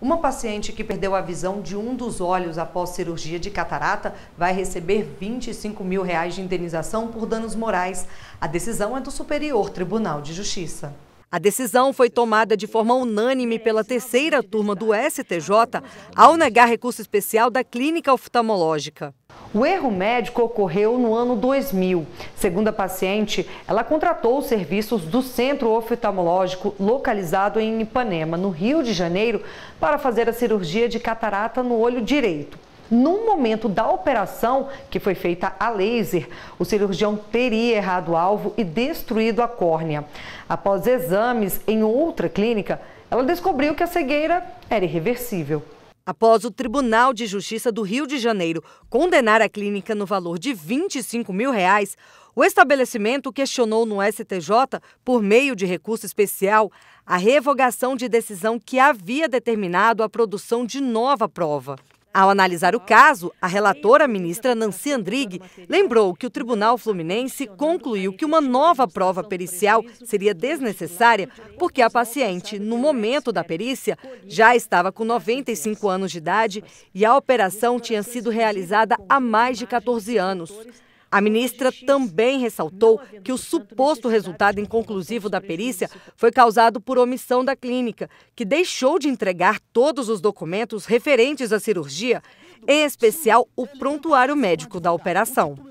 Uma paciente que perdeu a visão de um dos olhos após cirurgia de catarata vai receber 25 mil reais de indenização por danos morais. A decisão é do Superior Tribunal de Justiça. A decisão foi tomada de forma unânime pela terceira turma do STJ ao negar recurso especial da clínica oftalmológica. O erro médico ocorreu no ano 2000. Segundo a paciente, ela contratou os serviços do Centro Oftalmológico, localizado em Ipanema, no Rio de Janeiro, para fazer a cirurgia de catarata no olho direito no momento da operação, que foi feita a laser, o cirurgião teria errado o alvo e destruído a córnea. Após exames em outra clínica, ela descobriu que a cegueira era irreversível. Após o Tribunal de Justiça do Rio de Janeiro condenar a clínica no valor de 25 mil reais, o estabelecimento questionou no STJ, por meio de recurso especial, a revogação de decisão que havia determinado a produção de nova prova. Ao analisar o caso, a relatora ministra Nancy Andrighi lembrou que o Tribunal Fluminense concluiu que uma nova prova pericial seria desnecessária porque a paciente, no momento da perícia, já estava com 95 anos de idade e a operação tinha sido realizada há mais de 14 anos. A ministra também ressaltou que o suposto resultado inconclusivo da perícia foi causado por omissão da clínica, que deixou de entregar todos os documentos referentes à cirurgia, em especial o prontuário médico da operação.